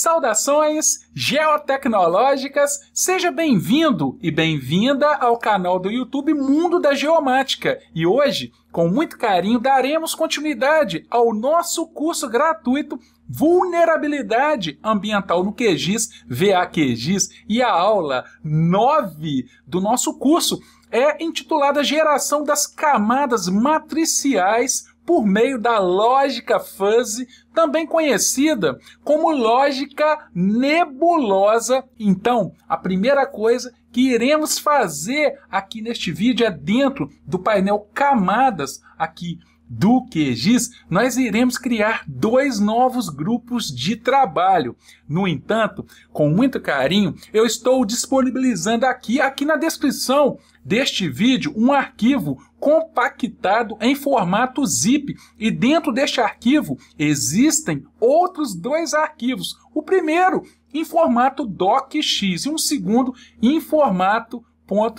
Saudações geotecnológicas, seja bem-vindo e bem-vinda ao canal do YouTube Mundo da Geomática. E hoje, com muito carinho, daremos continuidade ao nosso curso gratuito Vulnerabilidade Ambiental no QGIS, VAQGIS, e a aula 9 do nosso curso é intitulada Geração das Camadas Matriciais por meio da lógica fuzzy também conhecida como lógica nebulosa. Então, a primeira coisa que iremos fazer aqui neste vídeo é dentro do painel camadas aqui do QGIS, nós iremos criar dois novos grupos de trabalho. No entanto, com muito carinho, eu estou disponibilizando aqui, aqui na descrição deste vídeo, um arquivo compactado em formato zip e dentro deste arquivo existem outros dois arquivos. O primeiro em formato docx e um segundo em formato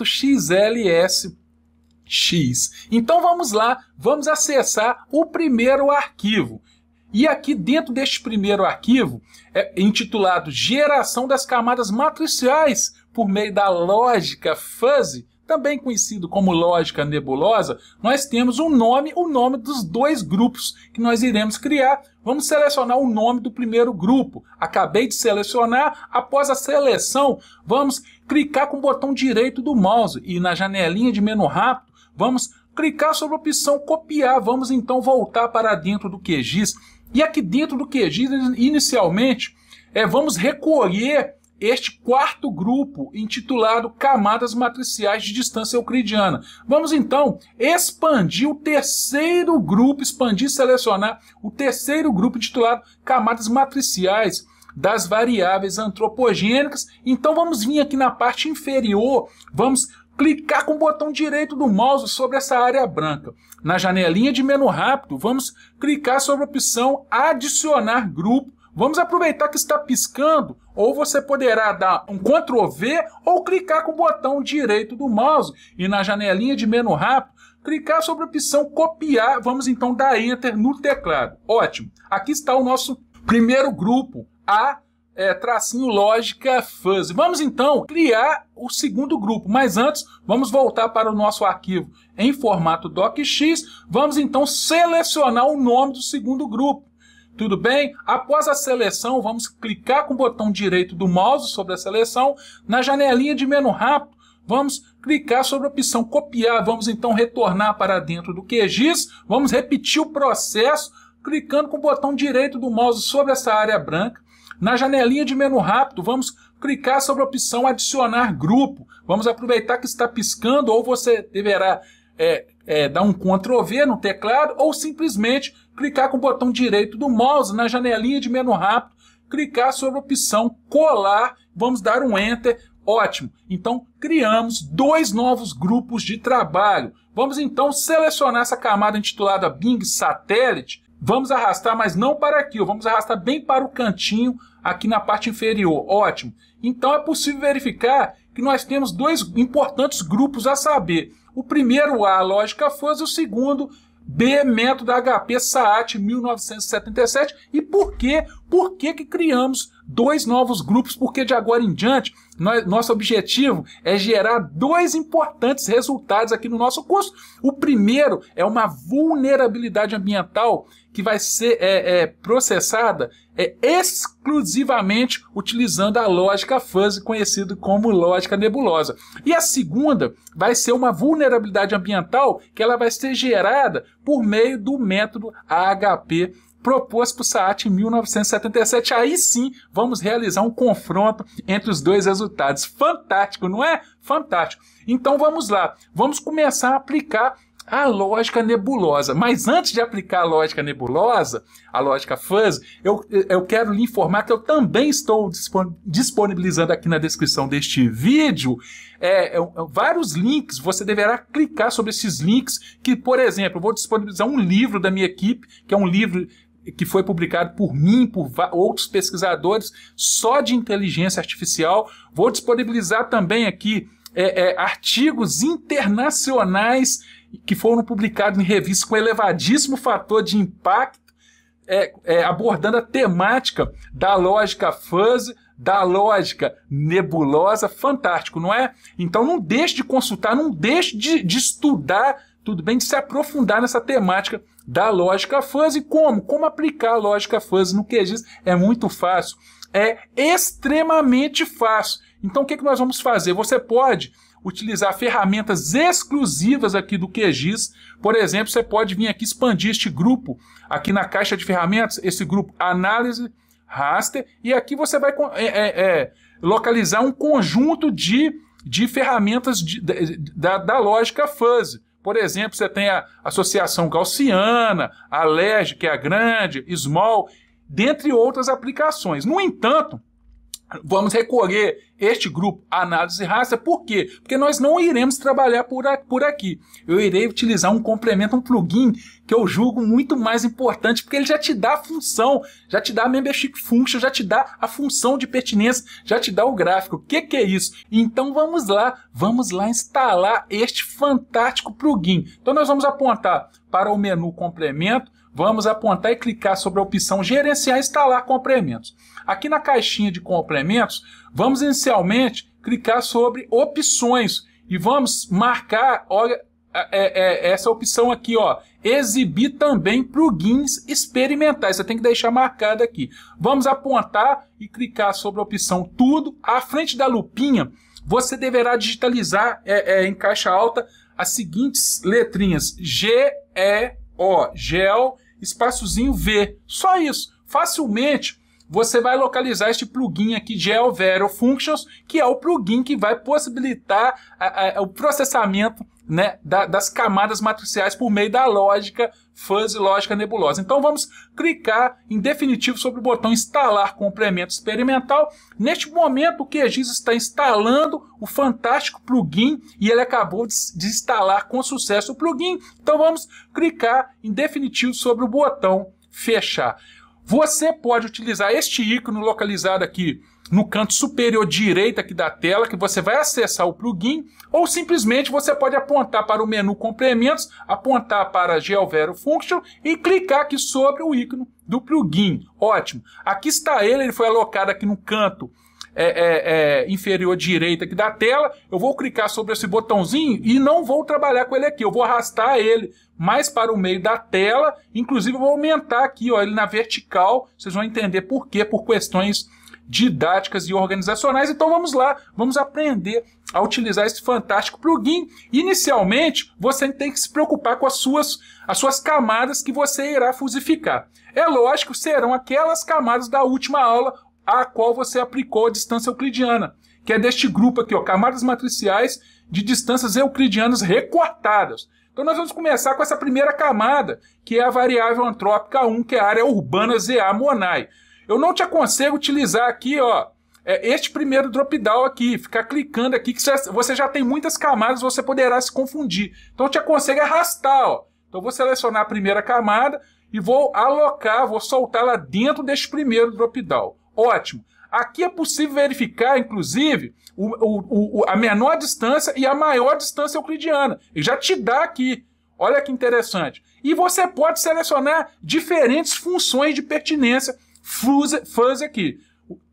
.xlsx. Então vamos lá, vamos acessar o primeiro arquivo. E aqui dentro deste primeiro arquivo, é intitulado Geração das Camadas Matriciais por meio da lógica fuzzy, também conhecido como lógica nebulosa, nós temos um nome, o nome dos dois grupos que nós iremos criar. Vamos selecionar o nome do primeiro grupo. Acabei de selecionar. Após a seleção, vamos clicar com o botão direito do mouse e na janelinha de menu rápido, vamos clicar sobre a opção copiar. Vamos então voltar para dentro do QGIS. E aqui dentro do QGIS, inicialmente, é, vamos recolher este quarto grupo, intitulado Camadas Matriciais de Distância Euclidiana. Vamos então expandir o terceiro grupo, expandir e selecionar o terceiro grupo intitulado Camadas Matriciais das Variáveis Antropogênicas. Então vamos vir aqui na parte inferior, vamos clicar com o botão direito do mouse sobre essa área branca. Na janelinha de menu rápido, vamos clicar sobre a opção Adicionar Grupo Vamos aproveitar que está piscando, ou você poderá dar um Ctrl V ou clicar com o botão direito do mouse e na janelinha de menu rápido clicar sobre a opção copiar. Vamos então dar Enter no teclado. Ótimo. Aqui está o nosso primeiro grupo, a é, tracinho lógica fuzzy. Vamos então criar o segundo grupo, mas antes vamos voltar para o nosso arquivo em formato docx. Vamos então selecionar o nome do segundo grupo. Tudo bem? Após a seleção, vamos clicar com o botão direito do mouse sobre a seleção. Na janelinha de menu rápido, vamos clicar sobre a opção copiar. Vamos então retornar para dentro do QGIS. Vamos repetir o processo clicando com o botão direito do mouse sobre essa área branca. Na janelinha de menu rápido, vamos clicar sobre a opção adicionar grupo. Vamos aproveitar que está piscando ou você deverá é, é, dar um Ctrl V no teclado ou simplesmente clicar com o botão direito do mouse na janelinha de menu rápido, clicar sobre a opção colar, vamos dar um Enter. Ótimo! Então criamos dois novos grupos de trabalho. Vamos então selecionar essa camada intitulada Bing Satellite Vamos arrastar, mas não para aqui, vamos arrastar bem para o cantinho, aqui na parte inferior. Ótimo! Então é possível verificar que nós temos dois importantes grupos a saber o primeiro A, lógica fuzz, o segundo B, método HP SAAT 1977. E por quê? Por que, que criamos dois novos grupos? Porque de agora em diante nosso objetivo é gerar dois importantes resultados aqui no nosso curso. O primeiro é uma vulnerabilidade ambiental que vai ser é, é, processada é, exclusivamente utilizando a lógica fuzzy, conhecida como lógica nebulosa. E a segunda vai ser uma vulnerabilidade ambiental que ela vai ser gerada por meio do método AHP propôs para o Saat em 1977. Aí sim, vamos realizar um confronto entre os dois resultados. Fantástico, não é? Fantástico. Então vamos lá, vamos começar a aplicar a lógica nebulosa. Mas antes de aplicar a lógica nebulosa, a lógica fuzzy, eu, eu quero lhe informar que eu também estou disponibilizando aqui na descrição deste vídeo é, é, vários links. Você deverá clicar sobre esses links. Que, por exemplo, eu vou disponibilizar um livro da minha equipe, que é um livro que foi publicado por mim, por outros pesquisadores, só de inteligência artificial. Vou disponibilizar também aqui é, é, artigos internacionais que foram publicados em revistas com elevadíssimo fator de impacto, é, é, abordando a temática da lógica fuzzy, da lógica nebulosa, fantástico, não é? Então não deixe de consultar, não deixe de, de estudar, tudo bem, de se aprofundar nessa temática da lógica fuzzy. Como? Como aplicar a lógica fuzzy no QGIS? É muito fácil. É extremamente fácil. Então, o que, é que nós vamos fazer? Você pode utilizar ferramentas exclusivas aqui do QGIS. Por exemplo, você pode vir aqui expandir este grupo aqui na caixa de ferramentas, esse grupo análise, raster, e aqui você vai é, é, é, localizar um conjunto de, de ferramentas de, de, da, da lógica fuzzy. Por exemplo, você tem a Associação Gaussiana, a LERJ, que é a grande, SMALL, dentre outras aplicações. No entanto, Vamos recorrer este grupo, análise raça, por quê? Porque nós não iremos trabalhar por, a, por aqui. Eu irei utilizar um complemento, um plugin, que eu julgo muito mais importante, porque ele já te dá a função, já te dá a membership function, já te dá a função de pertinência, já te dá o gráfico. O que, que é isso? Então vamos lá, vamos lá instalar este fantástico plugin. Então nós vamos apontar para o menu complemento, vamos apontar e clicar sobre a opção gerenciar e instalar complementos. Aqui na caixinha de complementos, vamos inicialmente clicar sobre opções e vamos marcar, olha, é, é, é, essa opção aqui, ó, exibir também plugins experimentais. Você tem que deixar marcado aqui. Vamos apontar e clicar sobre a opção tudo. À frente da lupinha, você deverá digitalizar é, é em caixa alta as seguintes letrinhas: G, E, O, gel, espaçozinho V. Só isso. Facilmente você vai localizar este plugin aqui GeoVero Functions, que é o plugin que vai possibilitar a, a, o processamento né, da, das camadas matriciais por meio da lógica fuzzy, lógica nebulosa. Então vamos clicar em definitivo sobre o botão instalar complemento experimental. Neste momento o QGIS está instalando o fantástico plugin e ele acabou de, de instalar com sucesso o plugin. Então vamos clicar em definitivo sobre o botão fechar. Você pode utilizar este ícone localizado aqui no canto superior direito aqui da tela, que você vai acessar o plugin, ou simplesmente você pode apontar para o menu complementos, apontar para GeoVero Function e clicar aqui sobre o ícone do plugin. Ótimo. Aqui está ele, ele foi alocado aqui no canto é, é, é, inferior direita aqui da tela, eu vou clicar sobre esse botãozinho e não vou trabalhar com ele aqui, eu vou arrastar ele mais para o meio da tela, inclusive eu vou aumentar aqui ó, ele na vertical, vocês vão entender por quê, por questões didáticas e organizacionais. Então vamos lá, vamos aprender a utilizar esse fantástico plugin. Inicialmente, você tem que se preocupar com as suas, as suas camadas que você irá fusificar. É lógico, serão aquelas camadas da última aula a qual você aplicou a distância euclidiana, que é deste grupo aqui, ó, camadas matriciais de distâncias euclidianas recortadas. Então nós vamos começar com essa primeira camada, que é a variável antrópica 1, que é a área urbana ZA Monai. Eu não te aconselho utilizar aqui, ó, é, este primeiro drop down aqui, ficar clicando aqui, que você já tem muitas camadas, você poderá se confundir. Então eu te aconselho arrastar, ó. Então vou selecionar a primeira camada e vou alocar, vou soltá-la dentro deste primeiro drop down. Ótimo. Aqui é possível verificar, inclusive, o, o, o, a menor distância e a maior distância euclidiana. Ele já te dá aqui. Olha que interessante. E você pode selecionar diferentes funções de pertinência fuzzy aqui.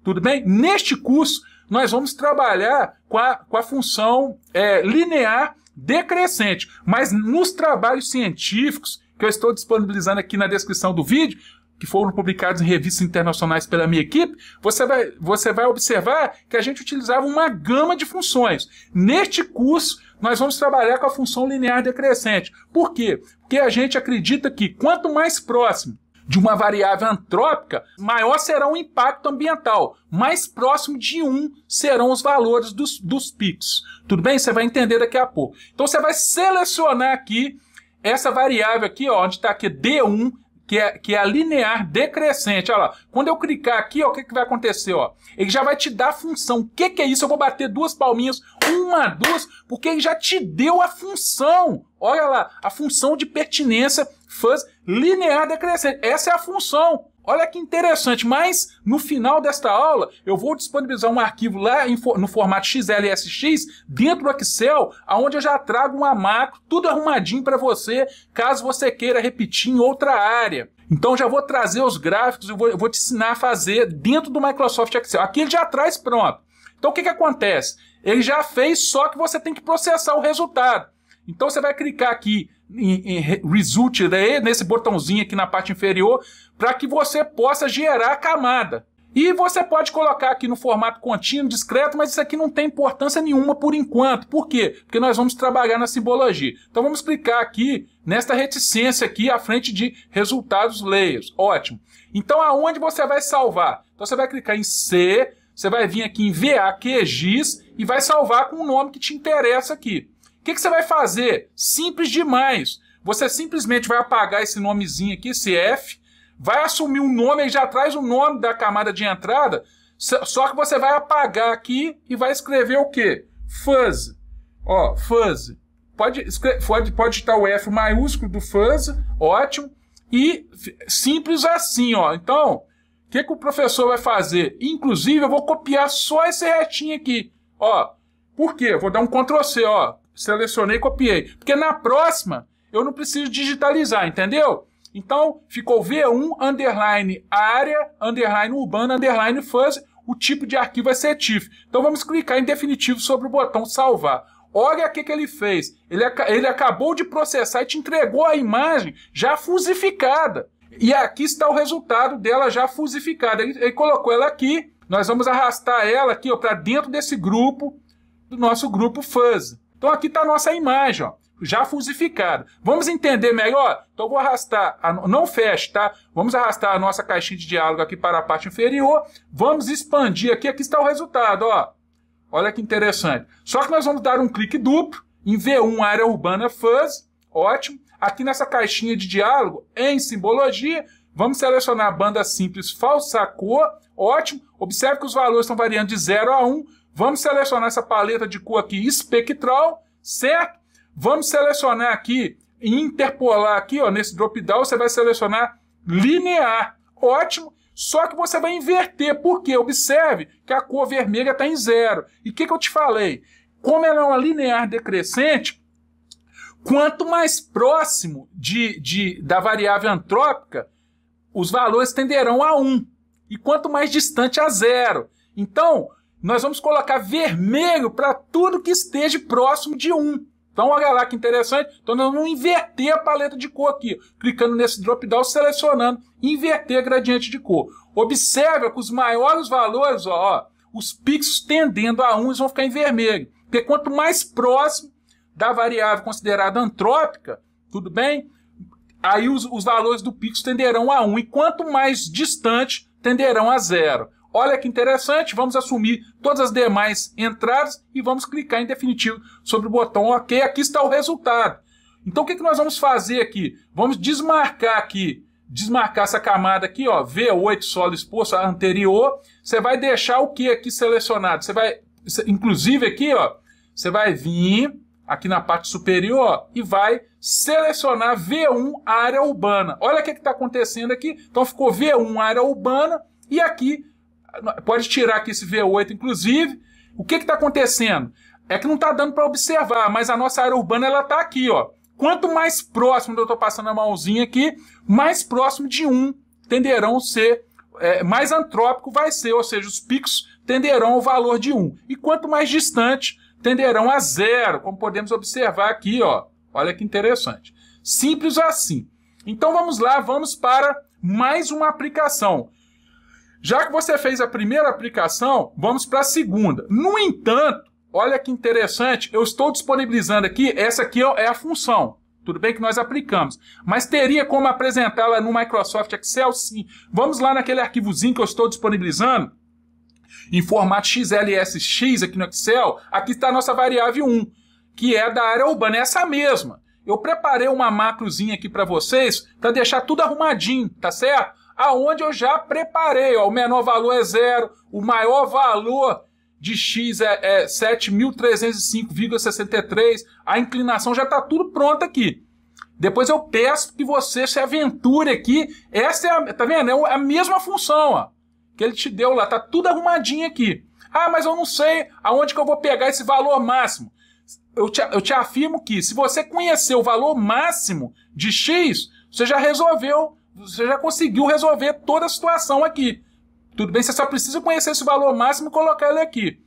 Tudo bem? Neste curso, nós vamos trabalhar com a, com a função é, linear decrescente. Mas nos trabalhos científicos, que eu estou disponibilizando aqui na descrição do vídeo, que foram publicados em revistas internacionais pela minha equipe, você vai, você vai observar que a gente utilizava uma gama de funções. Neste curso, nós vamos trabalhar com a função linear decrescente. Por quê? Porque a gente acredita que quanto mais próximo de uma variável antrópica, maior será o impacto ambiental. Mais próximo de 1 serão os valores dos, dos picos. Tudo bem? Você vai entender daqui a pouco. Então você vai selecionar aqui essa variável aqui, ó, onde está aqui D1, que é, que é a linear decrescente. Olha lá, quando eu clicar aqui, ó, o que, que vai acontecer? Ó? Ele já vai te dar a função. O que, que é isso? Eu vou bater duas palminhas, uma, duas, porque ele já te deu a função. Olha lá, a função de pertinência fuzz linear decrescente. Essa é a função. Olha que interessante, mas no final desta aula eu vou disponibilizar um arquivo lá no formato XLSX dentro do Excel, onde eu já trago uma macro, tudo arrumadinho para você, caso você queira repetir em outra área. Então já vou trazer os gráficos e vou, vou, te ensinar a fazer dentro do Microsoft Excel. Aqui ele já traz pronto. Então o que, que acontece? Ele já fez, só que você tem que processar o resultado. Então você vai clicar aqui em, em Result, né, nesse botãozinho aqui na parte inferior, para que você possa gerar a camada. E você pode colocar aqui no formato contínuo, discreto, mas isso aqui não tem importância nenhuma por enquanto. Por quê? Porque nós vamos trabalhar na simbologia. Então vamos clicar aqui nesta reticência aqui à frente de resultados layers. Ótimo. Então aonde você vai salvar? Então você vai clicar em C, você vai vir aqui em VA QGIS e vai salvar com o nome que te interessa aqui que, que você vai fazer? Simples demais. Você simplesmente vai apagar esse nomezinho aqui, esse F, vai assumir um nome e já traz o nome da camada de entrada, só que você vai apagar aqui e vai escrever o quê? Fuzz. Ó, fuzz. Pode, pode, pode estar o F maiúsculo do fuzz, ótimo. E simples assim, ó. Então, o que, que o professor vai fazer? Inclusive, eu vou copiar só esse retinho aqui, ó. Por quê? vou dar um Ctrl C, ó selecionei, e copiei. Porque na próxima eu não preciso digitalizar, entendeu? Então ficou V1 underline área underline urbana underline fuzz. O tipo de arquivo é ser TIFF. Então vamos clicar em definitivo sobre o botão salvar. Olha o que, que ele fez. Ele, ele acabou de processar e te entregou a imagem já fusificada. E aqui está o resultado dela já fusificada. Ele, ele colocou ela aqui. Nós vamos arrastar ela aqui para dentro desse grupo, do nosso grupo fuzz. Então aqui está a nossa imagem, ó, já fusificada. Vamos entender melhor? Então vou arrastar, a, não feche, tá? Vamos arrastar a nossa caixinha de diálogo aqui para a parte inferior. Vamos expandir aqui, aqui está o resultado, ó. Olha que interessante. Só que nós vamos dar um clique duplo em V1 área urbana fuzz, ótimo. Aqui nessa caixinha de diálogo, em simbologia, vamos selecionar a banda simples falsa cor, ótimo. Observe que os valores estão variando de 0 a 1, Vamos selecionar essa paleta de cor aqui espectral, certo? Vamos selecionar aqui e interpolar aqui, ó, nesse drop down, você vai selecionar linear. Ótimo. Só que você vai inverter, porque observe que a cor vermelha está em zero. E o que, que eu te falei? Como ela é uma linear decrescente, quanto mais próximo de, de, da variável antrópica, os valores tenderão a 1. E quanto mais distante a zero. Então, nós vamos colocar vermelho para tudo que esteja próximo de 1. Então, olha lá que interessante. Então, nós vamos inverter a paleta de cor aqui. Clicando nesse drop-down, selecionando, inverter gradiente de cor. Observe que os maiores valores, ó, ó os pixels tendendo a 1 vão ficar em vermelho. Porque quanto mais próximo da variável considerada antrópica, tudo bem? Aí os, os valores do pixel tenderão a 1. E quanto mais distante, tenderão a zero. Olha que interessante, vamos assumir todas as demais entradas e vamos clicar em definitivo sobre o botão OK. Aqui está o resultado. Então o que, que nós vamos fazer aqui? Vamos desmarcar aqui, desmarcar essa camada aqui, ó, V8 solo exposto, a anterior. Você vai deixar o que aqui selecionado? Você vai, inclusive aqui, ó, você vai vir aqui na parte superior e vai selecionar V1 área urbana. Olha o que está acontecendo aqui. Então ficou V1 área urbana e aqui Pode tirar aqui esse V8, inclusive. O que está acontecendo? É que não está dando para observar, mas a nossa área urbana ela está aqui, ó. Quanto mais próximo, eu estou passando a mãozinha aqui, mais próximo de 1 um tenderão ser, é, mais antrópico vai ser, ou seja, os picos tenderão ao valor de 1. Um. E quanto mais distante, tenderão a zero, como podemos observar aqui, ó. Olha que interessante. Simples assim. Então vamos lá, vamos para mais uma aplicação. Já que você fez a primeira aplicação, vamos para a segunda. No entanto, olha que interessante, eu estou disponibilizando aqui, essa aqui é a função. Tudo bem que nós aplicamos. Mas teria como apresentá-la no Microsoft Excel? Sim. Vamos lá naquele arquivozinho que eu estou disponibilizando. Em formato XLSX aqui no Excel. Aqui está a nossa variável 1, que é da área urbana. É essa mesma. Eu preparei uma macrozinha aqui para vocês para deixar tudo arrumadinho, tá certo? aonde eu já preparei. Ó, o menor valor é zero, o maior valor de X é, é 7.305,63. A inclinação já está tudo pronto aqui. Depois eu peço que você se aventure aqui. Essa é a, tá vendo? É, é a mesma função ó, que ele te deu lá. Tá tudo arrumadinho aqui. Ah, mas eu não sei aonde que eu vou pegar esse valor máximo. Eu te, eu te afirmo que se você conhecer o valor máximo de X, você já resolveu você já conseguiu resolver toda a situação aqui. Tudo bem, você só precisa conhecer esse valor máximo e colocar ele aqui.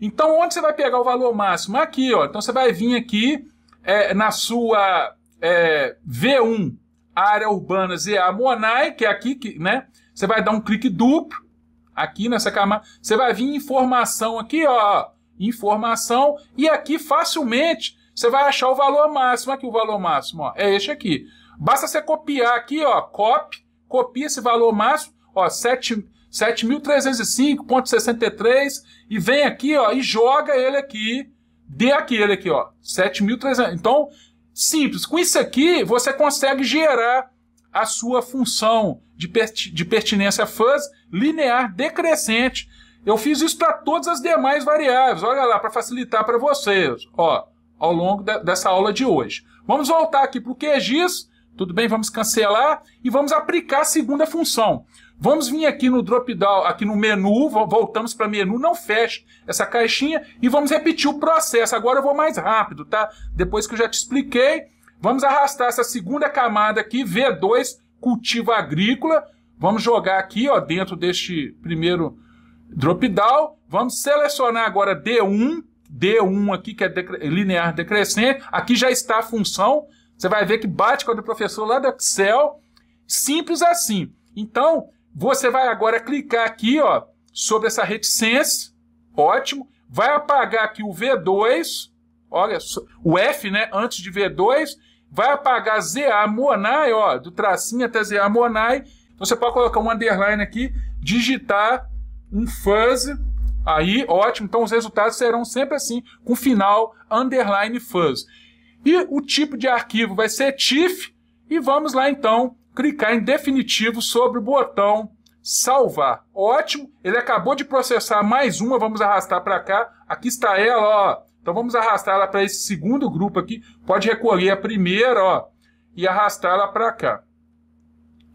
Então, onde você vai pegar o valor máximo? Aqui, ó. Então, você vai vir aqui é, na sua é, V1, área urbana ZA Monai, que é aqui, que, né? Você vai dar um clique duplo aqui nessa camada. Você vai vir informação aqui, ó. Informação. E aqui, facilmente, você vai achar o valor máximo. Aqui, o valor máximo, ó. É este aqui. Basta você copiar aqui, ó, copy, copia esse valor máximo, ó, 7.305.63 e vem aqui, ó, e joga ele aqui, dê aquele aqui, ó, 7.300. Então, simples. Com isso aqui, você consegue gerar a sua função de, de pertinência fuzz linear decrescente. Eu fiz isso para todas as demais variáveis. Olha lá, para facilitar para vocês, ó, ao longo dessa aula de hoje. Vamos voltar aqui para o QGIS tudo bem? Vamos cancelar e vamos aplicar a segunda função. Vamos vir aqui no drop down, aqui no menu, voltamos para menu, não fecha essa caixinha e vamos repetir o processo. Agora eu vou mais rápido, tá? Depois que eu já te expliquei, vamos arrastar essa segunda camada aqui, V2, cultivo agrícola. Vamos jogar aqui, ó, dentro deste primeiro drop down. Vamos selecionar agora D1, D1 aqui que é linear decrescente. Aqui já está a função você vai ver que bate com o professor lá do Excel, simples assim. Então, você vai agora clicar aqui, ó, sobre essa reticência, ótimo. Vai apagar aqui o V2, olha, o F, né, antes de V2, vai apagar ZA Monai, ó, do tracinho até ZA Monai. Então você pode colocar um underline aqui, digitar um fuzz, aí, ótimo. Então os resultados serão sempre assim, com final underline fuzz. E o tipo de arquivo vai ser TIFF. E vamos lá então clicar em definitivo sobre o botão salvar. Ótimo, ele acabou de processar mais uma, vamos arrastar para cá. Aqui está ela, ó. Então vamos arrastar ela para esse segundo grupo aqui. Pode recolher a primeira, ó, e arrastar ela para cá.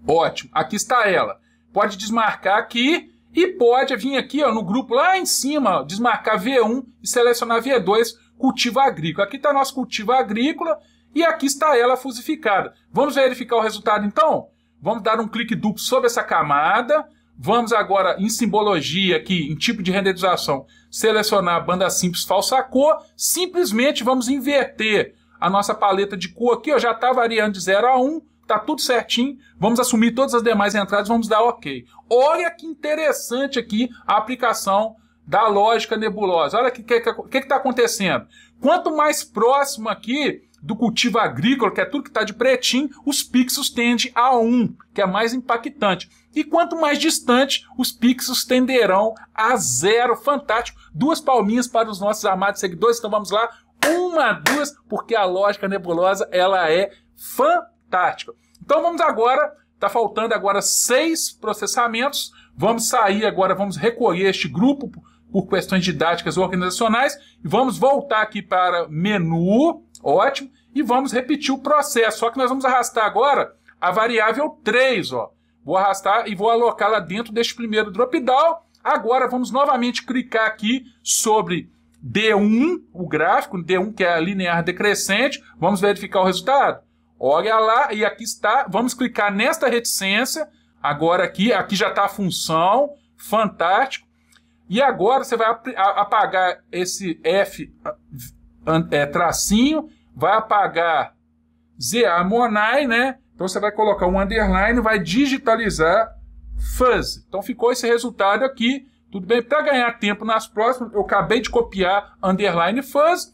Ótimo, aqui está ela. Pode desmarcar aqui e pode vir aqui ó, no grupo lá em cima, ó, desmarcar V1 e selecionar V2 cultivo agrícola. Aqui está nosso cultivo agrícola e aqui está ela fusificada. Vamos verificar o resultado então? Vamos dar um clique duplo sobre essa camada. Vamos agora em simbologia aqui, em tipo de renderização, selecionar a banda simples falsa cor. Simplesmente vamos inverter a nossa paleta de cor aqui, ó, já está variando de 0 a 1, um, Está tudo certinho. Vamos assumir todas as demais entradas, vamos dar OK. Olha que interessante aqui a aplicação da lógica nebulosa. Olha o que está que, que, que tá acontecendo. Quanto mais próximo aqui do cultivo agrícola, que é tudo que está de pretinho, os pixels tendem a 1, que é mais impactante. E quanto mais distante, os pixels tenderão a zero. Fantástico. Duas palminhas para os nossos amados seguidores. Então vamos lá. Uma, duas, porque a lógica nebulosa ela é fantástica. Então vamos agora. Está faltando agora seis processamentos. Vamos sair agora, vamos recolher este grupo por questões didáticas organizacionais. Vamos voltar aqui para menu, ótimo, e vamos repetir o processo. Só que nós vamos arrastar agora a variável 3, ó. Vou arrastar e vou alocá-la dentro deste primeiro drop-down. Agora vamos novamente clicar aqui sobre D1, o gráfico, D1 que é a linear decrescente. Vamos verificar o resultado? Olha lá, e aqui está. Vamos clicar nesta reticência. Agora aqui, aqui já está a função. Fantástico. E agora você vai apagar esse F é, tracinho, vai apagar ZA Monai, né? Então você vai colocar um underline, vai digitalizar fuzz. Então ficou esse resultado aqui. Tudo bem? Para ganhar tempo nas próximas, eu acabei de copiar underline fuzz.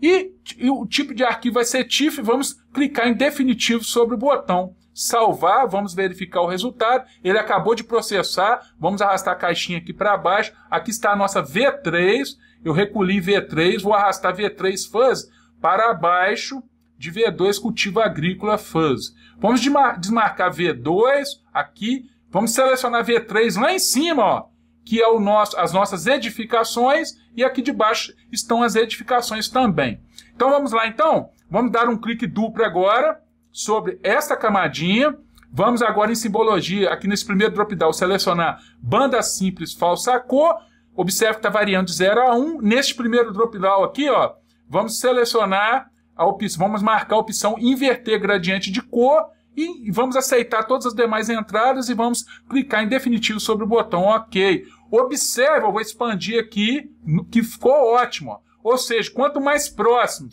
E, e o tipo de arquivo vai ser TIFF. Vamos clicar em definitivo sobre o botão salvar, vamos verificar o resultado. Ele acabou de processar, vamos arrastar a caixinha aqui para baixo. Aqui está a nossa V3, eu recolhi V3, vou arrastar V3 fuzz para baixo de V2 cultivo agrícola fuzz. Vamos desmarcar V2 aqui, vamos selecionar V3 lá em cima, ó, que é o nosso, as nossas edificações e aqui de baixo estão as edificações também. Então vamos lá então, vamos dar um clique duplo agora sobre essa camadinha. Vamos agora em simbologia, aqui nesse primeiro drop down, selecionar banda simples, falsa cor. Observe que está variando de 0 a 1. Um. Neste primeiro drop down aqui, ó, vamos selecionar a opção, vamos marcar a opção inverter gradiente de cor e vamos aceitar todas as demais entradas e vamos clicar em definitivo sobre o botão OK. Observe, eu vou expandir aqui, que ficou ótimo. Ó. Ou seja, quanto mais próximo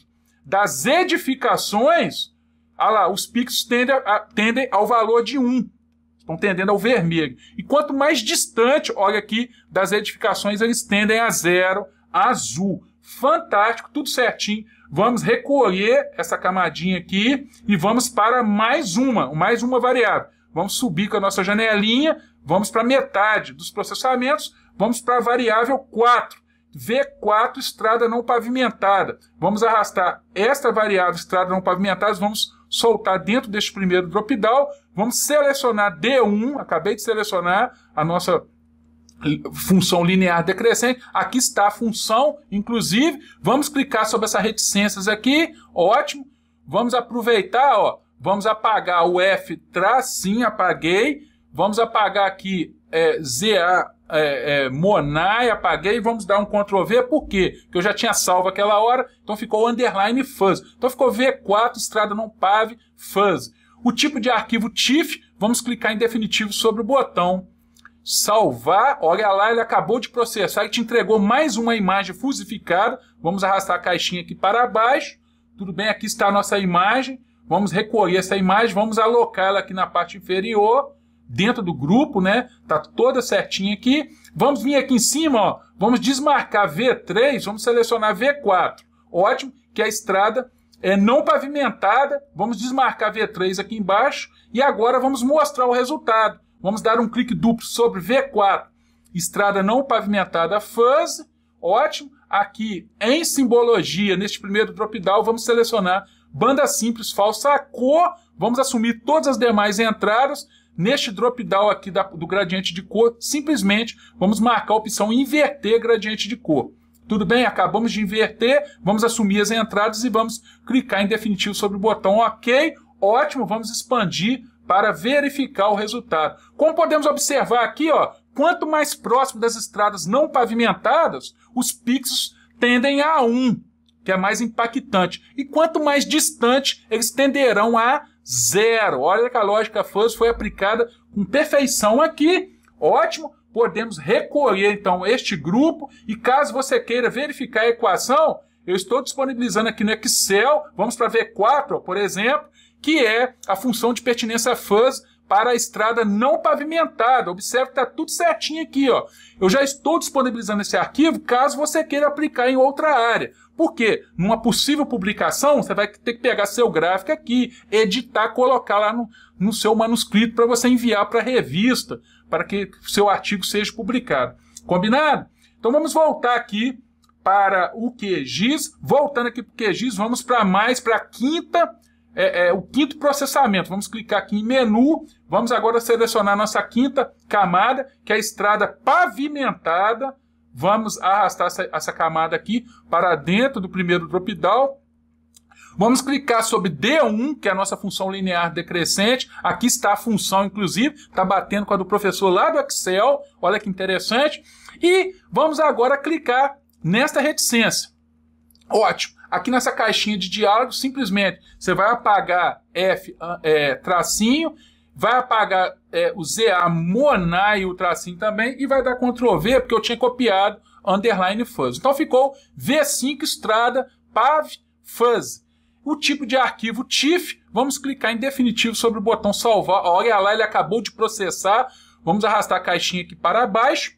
das edificações, Olha ah lá, os pixels tendem, a, tendem ao valor de 1. Estão tendendo ao vermelho. E quanto mais distante, olha aqui, das edificações, eles tendem a zero, azul. Fantástico, tudo certinho. Vamos recolher essa camadinha aqui e vamos para mais uma, mais uma variável. Vamos subir com a nossa janelinha, vamos para metade dos processamentos, vamos para a variável 4. V4 estrada não pavimentada. Vamos arrastar esta variável estrada não pavimentada, vamos soltar dentro deste primeiro drop down. Vamos selecionar D1, acabei de selecionar a nossa função linear decrescente. Aqui está a função, inclusive. Vamos clicar sobre essas reticências aqui. Ótimo. Vamos aproveitar, ó. Vamos apagar o F tracinho, apaguei. Vamos apagar aqui é, ZA é, é, apaguei, vamos dar um Ctrl V, por quê? Porque eu já tinha salvo aquela hora, então ficou underline fuzz. Então ficou V4, estrada não pave, fuzz. O tipo de arquivo TIFF, vamos clicar em definitivo sobre o botão salvar. Olha lá, ele acabou de processar e te entregou mais uma imagem fusificada. Vamos arrastar a caixinha aqui para baixo. Tudo bem, aqui está a nossa imagem. Vamos recolher essa imagem, vamos alocá-la aqui na parte inferior dentro do grupo, né? Tá toda certinha aqui. Vamos vir aqui em cima, ó. Vamos desmarcar V3, vamos selecionar V4. Ótimo, que a estrada é não pavimentada. Vamos desmarcar V3 aqui embaixo e agora vamos mostrar o resultado. Vamos dar um clique duplo sobre V4. Estrada não pavimentada fuzz. Ótimo. Aqui em simbologia, neste primeiro drop down, vamos selecionar banda simples falsa cor. Vamos assumir todas as demais entradas Neste drop down aqui da, do gradiente de cor, simplesmente vamos marcar a opção inverter gradiente de cor. Tudo bem? Acabamos de inverter, vamos assumir as entradas e vamos clicar em definitivo sobre o botão OK. Ótimo, vamos expandir para verificar o resultado. Como podemos observar aqui, ó, quanto mais próximo das estradas não pavimentadas, os pixels tendem a 1, que é mais impactante. E quanto mais distante, eles tenderão a Zero. Olha que a lógica fuzzy foi aplicada com perfeição aqui. Ótimo. Podemos recolher então este grupo e caso você queira verificar a equação, eu estou disponibilizando aqui no Excel, vamos para V4, por exemplo, que é a função de pertinência fuzzy para a estrada não pavimentada. Observe que está tudo certinho aqui. Ó. Eu já estou disponibilizando esse arquivo caso você queira aplicar em outra área. Por quê? Numa possível publicação, você vai ter que pegar seu gráfico aqui, editar, colocar lá no, no seu manuscrito para você enviar para a revista, para que seu artigo seja publicado. Combinado? Então vamos voltar aqui para o QGIS. Voltando aqui para o QGIS, vamos para mais, para a quinta é, é, o quinto processamento. Vamos clicar aqui em menu. Vamos agora selecionar nossa quinta camada, que é a estrada pavimentada. Vamos arrastar essa, essa camada aqui para dentro do primeiro drop-down. Vamos clicar sobre D1, que é a nossa função linear decrescente. Aqui está a função, inclusive, está batendo com a do professor lá do Excel. Olha que interessante. E vamos agora clicar nesta reticência. Ótimo. Aqui nessa caixinha de diálogo, simplesmente você vai apagar F ah, é, tracinho, vai apagar é, o ZA monar e o tracinho também, e vai dar Ctrl V, porque eu tinha copiado underline fuzz. Então ficou V5 estrada pav fuzz. O tipo de arquivo TIFF, vamos clicar em definitivo sobre o botão salvar. Olha lá, ele acabou de processar. Vamos arrastar a caixinha aqui para baixo.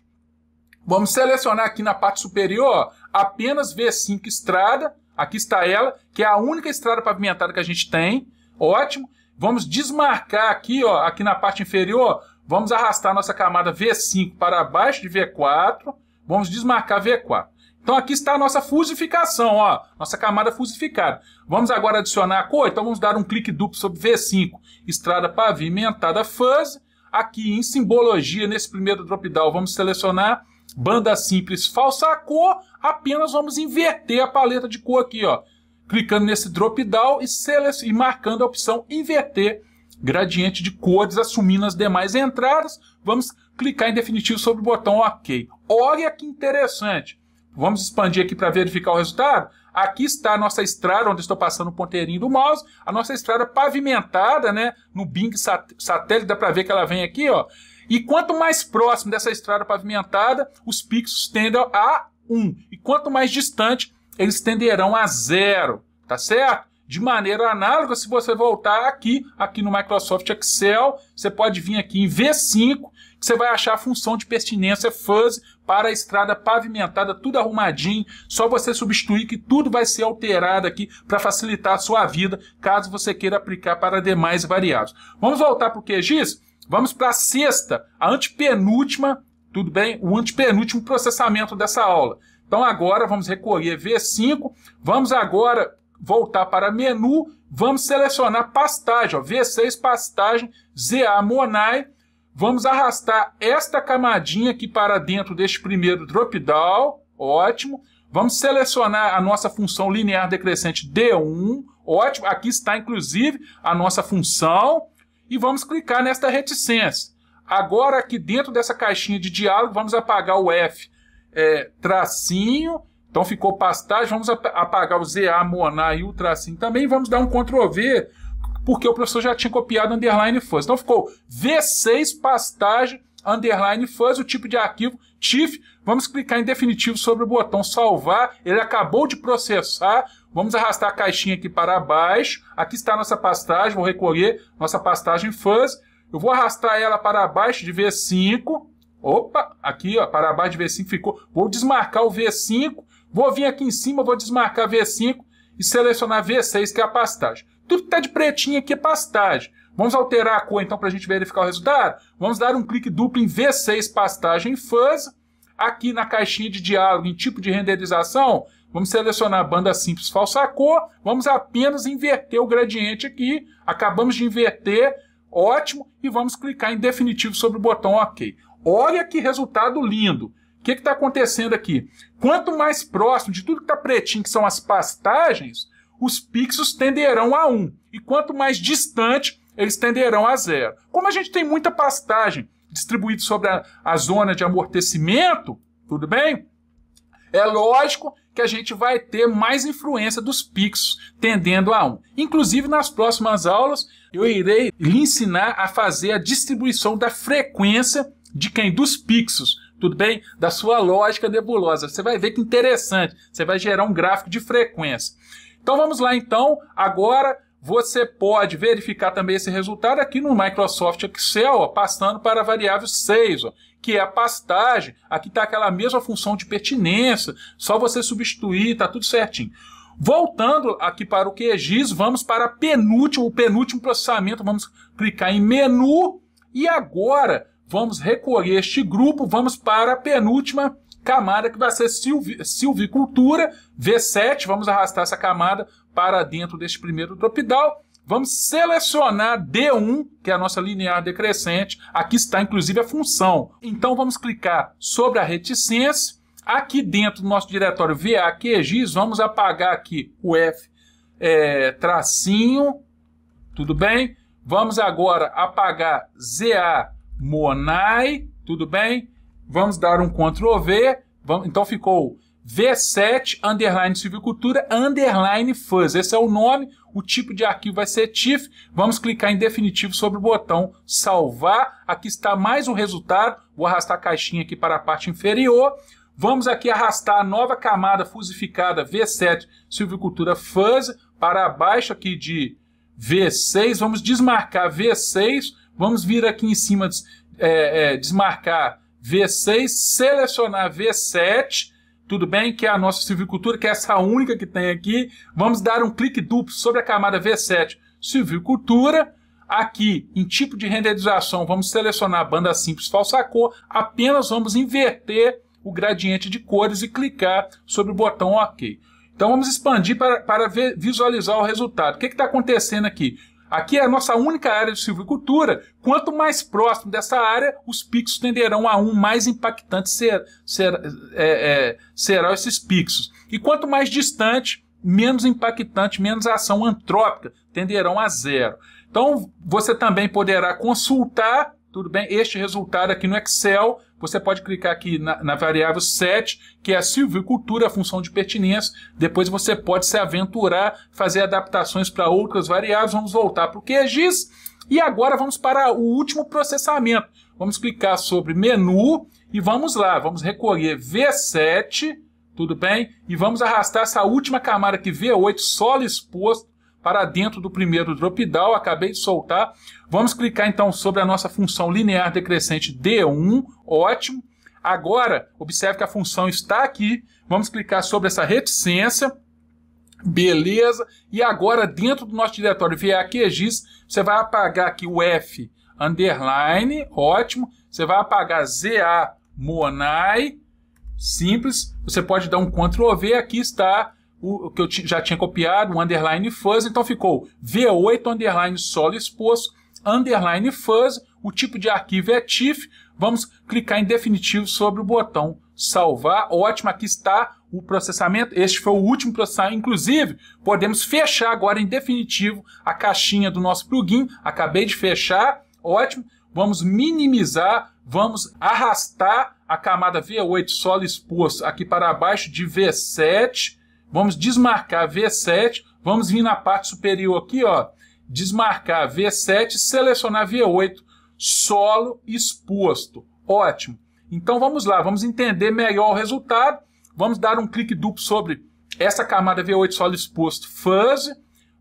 Vamos selecionar aqui na parte superior ó, apenas V5 estrada Aqui está ela, que é a única estrada pavimentada que a gente tem. Ótimo. Vamos desmarcar aqui, ó, aqui na parte inferior, vamos arrastar nossa camada V5 para baixo de V4. Vamos desmarcar V4. Então aqui está a nossa fusificação, ó, nossa camada fusificada. Vamos agora adicionar a cor, então vamos dar um clique duplo sobre V5, estrada pavimentada fuzz. Aqui em simbologia, nesse primeiro drop-down, vamos selecionar banda simples falsa cor, apenas vamos inverter a paleta de cor aqui, ó. Clicando nesse drop down e, e marcando a opção inverter gradiente de cores, assumindo as demais entradas. Vamos clicar em definitivo sobre o botão OK. Olha que interessante. Vamos expandir aqui para verificar o resultado. Aqui está a nossa estrada, onde estou passando o ponteirinho do mouse. A nossa estrada pavimentada, né? No Bing sat satélite, dá para ver que ela vem aqui, ó. E quanto mais próximo dessa estrada pavimentada, os pixels tendem a 1. E quanto mais distante, eles tenderão a 0. Tá certo? De maneira análoga, se você voltar aqui, aqui no Microsoft Excel, você pode vir aqui em V5, que você vai achar a função de pertinência fuzzy para a estrada pavimentada, tudo arrumadinho, só você substituir que tudo vai ser alterado aqui para facilitar a sua vida, caso você queira aplicar para demais variáveis. Vamos voltar para o QGIS? Vamos para a sexta, a antepenúltima, tudo bem? O antepenúltimo processamento dessa aula. Então agora vamos recolher V5, vamos agora voltar para menu, vamos selecionar pastagem, ó, V6 pastagem, ZA Monai, vamos arrastar esta camadinha aqui para dentro deste primeiro drop-down, ótimo. Vamos selecionar a nossa função linear decrescente D1, ótimo. Aqui está, inclusive, a nossa função, e vamos clicar nesta reticência. Agora, aqui dentro dessa caixinha de diálogo, vamos apagar o F é, tracinho. Então ficou pastagem. Vamos apagar o ZA, monar e o tracinho também. Vamos dar um Ctrl V, porque o professor já tinha copiado underline fuzz. Então ficou V6 pastagem underline fuzz, o tipo de arquivo TIFF. Vamos clicar em definitivo sobre o botão salvar. Ele acabou de processar Vamos arrastar a caixinha aqui para baixo. Aqui está a nossa pastagem. Vou recolher nossa pastagem fuzz. Eu vou arrastar ela para baixo de V5. Opa, aqui ó, para baixo de V5 ficou. Vou desmarcar o V5. Vou vir aqui em cima, vou desmarcar V5 e selecionar V6, que é a pastagem. Tudo que está de pretinho aqui é pastagem. Vamos alterar a cor então para a gente verificar o resultado? Vamos dar um clique duplo em V6 pastagem fuzz. Aqui na caixinha de diálogo em tipo de renderização, Vamos selecionar a banda simples falsa cor, vamos apenas inverter o gradiente aqui. Acabamos de inverter, ótimo, e vamos clicar em definitivo sobre o botão OK. Olha que resultado lindo! O que está acontecendo aqui? Quanto mais próximo de tudo que está pretinho, que são as pastagens, os pixels tenderão a 1. E quanto mais distante, eles tenderão a 0. Como a gente tem muita pastagem distribuída sobre a, a zona de amortecimento, tudo bem? É lógico que a gente vai ter mais influência dos pixels tendendo a 1. Inclusive, nas próximas aulas, eu irei lhe ensinar a fazer a distribuição da frequência de quem? Dos pixels tudo bem? Da sua lógica nebulosa. Você vai ver que interessante. Você vai gerar um gráfico de frequência. Então vamos lá então, agora você pode verificar também esse resultado aqui no Microsoft Excel, ó, passando para a variável 6, ó, que é a pastagem. Aqui está aquela mesma função de pertinência, só você substituir, está tudo certinho. Voltando aqui para o QGIS, vamos para penúltimo, o penúltimo processamento. Vamos clicar em menu e agora vamos recolher este grupo, vamos para a penúltima camada que vai ser silvicultura, V7, vamos arrastar essa camada para dentro deste primeiro dropdown. Vamos selecionar D1, que é a nossa linear decrescente. Aqui está, inclusive, a função. Então, vamos clicar sobre a reticência. Aqui dentro do nosso diretório VAQGIS, vamos apagar aqui o F é, tracinho, tudo bem? Vamos agora apagar ZA Monai, tudo bem? Vamos dar um Ctrl V, vamos, então ficou V7 underline silvicultura underline fuzz. Esse é o nome, o tipo de arquivo vai ser TIFF. Vamos clicar em definitivo sobre o botão salvar. Aqui está mais o resultado. Vou arrastar a caixinha aqui para a parte inferior. Vamos aqui arrastar a nova camada fusificada V7 silvicultura fuzz para baixo aqui de V6. Vamos desmarcar V6. Vamos vir aqui em cima, é, é, desmarcar V6, selecionar V7 tudo bem que é a nossa silvicultura, que é essa única que tem aqui. Vamos dar um clique duplo sobre a camada V7 Silvicultura. Aqui, em tipo de renderização, vamos selecionar a banda simples falsa cor. Apenas vamos inverter o gradiente de cores e clicar sobre o botão OK. Então vamos expandir para, para ver, visualizar o resultado. O que está acontecendo aqui? Aqui é a nossa única área de silvicultura. Quanto mais próximo dessa área, os picos tenderão a um, mais impactante ser, ser, é, é, serão esses picos. E quanto mais distante, menos impactante, menos ação antrópica, tenderão a zero. Então, você também poderá consultar, tudo bem, este resultado aqui no Excel, você pode clicar aqui na, na variável 7, que é a silvicultura, a função de pertinência. Depois você pode se aventurar, fazer adaptações para outras variáveis. Vamos voltar para o QGIS. E agora vamos para o último processamento. Vamos clicar sobre menu e vamos lá. Vamos recolher V7, tudo bem? E vamos arrastar essa última camada aqui, V8, solo exposto, para dentro do primeiro drop-down, acabei de soltar. Vamos clicar então sobre a nossa função linear decrescente D1, ótimo. Agora, observe que a função está aqui, vamos clicar sobre essa reticência, beleza. E agora, dentro do nosso diretório VAQGIS, você vai apagar aqui o F underline, ótimo. Você vai apagar ZA Monai, simples. Você pode dar um Ctrl V, aqui está o que eu já tinha copiado, o underline fuzz, então ficou v8 underline solo exposto, underline fuzz, o tipo de arquivo é TIFF, vamos clicar em definitivo sobre o botão salvar. Ótimo, aqui está o processamento. Este foi o último processamento. Inclusive, podemos fechar agora em definitivo a caixinha do nosso plugin. Acabei de fechar. Ótimo. Vamos minimizar, vamos arrastar a camada V8 solo exposto aqui para baixo de V7 Vamos desmarcar V7, vamos vir na parte superior aqui, ó, desmarcar V7, selecionar V8, solo exposto. Ótimo. Então vamos lá, vamos entender melhor o resultado. Vamos dar um clique duplo sobre essa camada V8 solo exposto fuzz.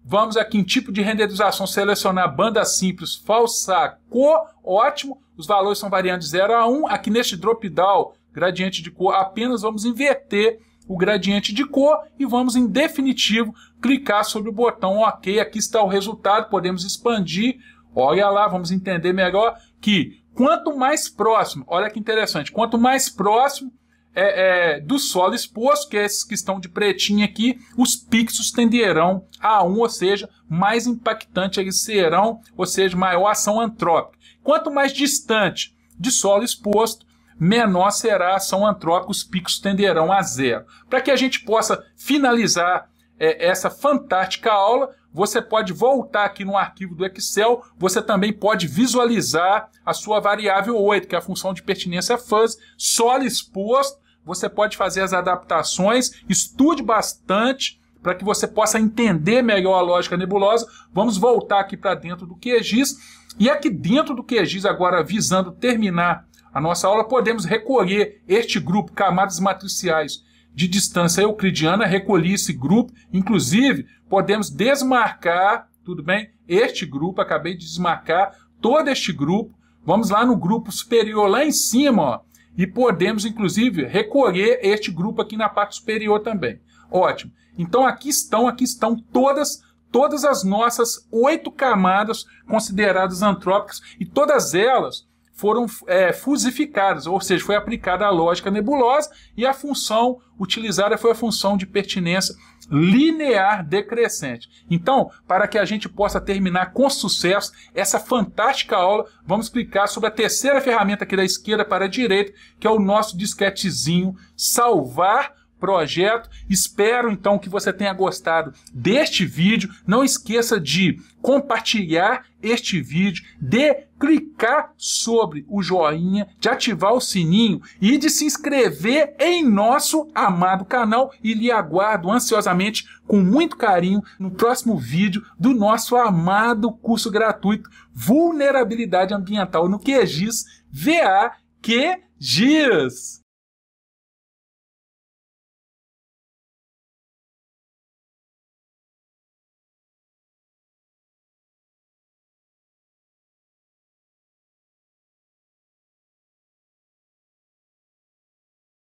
Vamos aqui em tipo de renderização selecionar banda simples falsa cor, ótimo. Os valores são variando de 0 a 1. Aqui neste drop down, gradiente de cor apenas, vamos inverter o gradiente de cor e vamos em definitivo clicar sobre o botão OK. Aqui está o resultado, podemos expandir. Olha lá, vamos entender melhor que quanto mais próximo, olha que interessante, quanto mais próximo é, é, do solo exposto, que é esses que estão de pretinho aqui, os pixels tenderão a 1, ou seja, mais impactante eles serão, ou seja, maior ação antrópica. Quanto mais distante de solo exposto, menor será a ação antrópica, os picos tenderão a zero. Para que a gente possa finalizar é, essa fantástica aula, você pode voltar aqui no arquivo do Excel, você também pode visualizar a sua variável 8, que é a função de pertinência fuzz, solo exposto, você pode fazer as adaptações, estude bastante para que você possa entender melhor a lógica nebulosa. Vamos voltar aqui para dentro do QGIS. E aqui é dentro do QGIS, agora visando terminar a nossa aula podemos recolher este grupo, camadas matriciais de distância euclidiana, recolhi esse grupo, inclusive podemos desmarcar, tudo bem? Este grupo, acabei de desmarcar todo este grupo. Vamos lá no grupo superior, lá em cima, ó, e podemos, inclusive, recolher este grupo aqui na parte superior também. Ótimo. Então aqui estão, aqui estão todas todas as nossas oito camadas consideradas antrópicas e todas elas foram é, fusificadas, ou seja, foi aplicada a lógica nebulosa e a função utilizada foi a função de pertinência linear decrescente. Então, para que a gente possa terminar com sucesso essa fantástica aula, vamos clicar sobre a terceira ferramenta aqui da esquerda para a direita, que é o nosso disquetezinho salvar projeto. Espero então que você tenha gostado deste vídeo. Não esqueça de compartilhar este vídeo, de clicar sobre o joinha, de ativar o sininho e de se inscrever em nosso amado canal e lhe aguardo ansiosamente com muito carinho no próximo vídeo do nosso amado curso gratuito Vulnerabilidade Ambiental no QGIS VA QGIS.